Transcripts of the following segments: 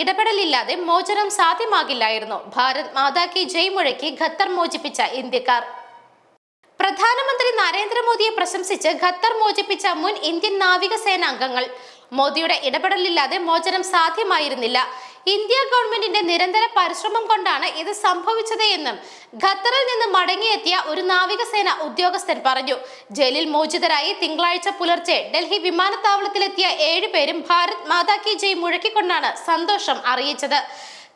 ഇടപെടലില്ലാതെ മോചനം സാധ്യമാകില്ലായിരുന്നു ഭാരത് മാതാക്കി ജയ് മുഴക്കി ഖത്തർ മോചിപ്പിച്ച ഇന്ത്യക്കാർ പ്രധാനമന്ത്രി നരേന്ദ്രമോദിയെ പ്രശംസിച്ച് ഖത്തർ മോചിപ്പിച്ച മുൻ ഇന്ത്യൻ നാവികസേനാംഗങ്ങൾ മോദിയുടെ ഇടപെടലില്ലാതെ മോചനം സാധ്യമായിരുന്നില്ല ഇന്ത്യ ഗവൺമെന്റിന്റെ നിരന്തര പരിശ്രമം കൊണ്ടാണ് ഇത് സംഭവിച്ചത് എന്നും ഖത്തറിൽ നിന്ന് മടങ്ങിയെത്തിയ ഒരു നാവികസേന ഉദ്യോഗസ്ഥൻ പറഞ്ഞു ജയിലിൽ മോചിതരായി തിങ്കളാഴ്ച പുലർച്ചെ ഡൽഹി വിമാനത്താവളത്തിലെത്തിയ ഏഴുപേരും ഭാരത് മാതാ കി ജയ് മുഴക്കിക്കൊണ്ടാണ് സന്തോഷം അറിയിച്ചത്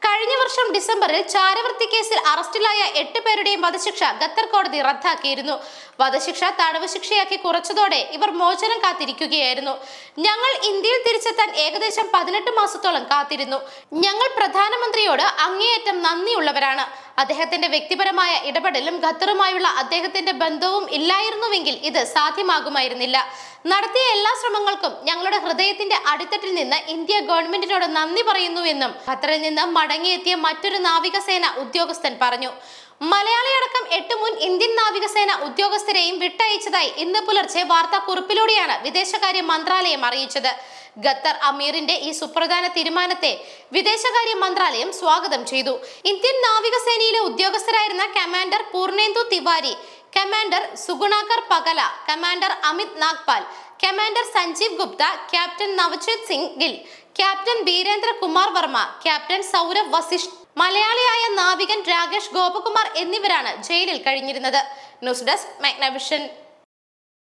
കഴിഞ്ഞ വർഷം ഡിസംബറിൽ ചാരവൃത്തി കേസിൽ അറസ്റ്റിലായ എട്ട് പേരുടെയും വധശിക്ഷ ഖത്തർ കോടതി റദ്ദാക്കിയിരുന്നു വധശിക്ഷ തടവ് ശിക്ഷയാക്കി കുറച്ചതോടെ ഇവർ മോചനം കാത്തിരിക്കുകയായിരുന്നു ഞങ്ങൾ ഇന്ത്യയിൽ തിരിച്ചെത്താൻ ഏകദേശം പതിനെട്ട് മാസത്തോളം കാത്തിരുന്നു ഞങ്ങൾ പ്രധാനമന്ത്രിയോട് അങ്ങേയറ്റം നന്ദിയുള്ളവരാണ് അദ്ദേഹത്തിന്റെ വ്യക്തിപരമായ ഇടപെടലും ഖത്തറുമായുള്ള അദ്ദേഹത്തിന്റെ ബന്ധവും ഇല്ലായിരുന്നുവെങ്കിൽ ഇത് സാധ്യമാകുമായിരുന്നില്ല നടത്തിയ എല്ലാ ശ്രമങ്ങൾക്കും ഞങ്ങളുടെ ഹൃദയത്തിന്റെ അടിത്തട്ടിൽ നിന്ന് ഇന്ത്യ ഗവൺമെന്റിനോട് നന്ദി പറയുന്നുവെന്നും ഖത്തറിൽ നിന്ന് മടങ്ങിയെത്തിയ മറ്റൊരു നാവികസേന ഉദ്യോഗസ്ഥൻ പറഞ്ഞു മലയാളിയടക്കം എട്ട് മുൻ ഇന്ത്യൻ നാവികസേന ഉദ്യോഗസ്ഥരെയും വിട്ടയച്ചതായി ഇന്ന് പുലർച്ചെ വാർത്താക്കുറിപ്പിലൂടെയാണ് വിദേശകാര്യ മന്ത്രാലയം അറിയിച്ചത് ഖത്തർ അമീറിന്റെ ഈ സുപ്രധാന തീരുമാനത്തെ വിദേശകാര്യ മന്ത്രാലയം സ്വാഗതം ചെയ്തു ഇന്ത്യൻ നാവികസേനയിലെ ഉദ്യോഗസ്ഥരായിരുന്ന commander Purnendu Tiwari commander Sugunakar Pakala commander Amit Nagpal commander Sanjeev Gupta captain Navjit Singh Gill captain Birendra Kumar Verma captain Saurabh Vashisht മലയാളിയായ നാവികൻ രാകേഷ് ഗോപകുമാർ എന്നിവരാണ് ജയിലിൽ കഴിഞ്ഞിരുന്നത് ന്യൂസ് ഡെസ്ക് മാഗ്നവിഷൻ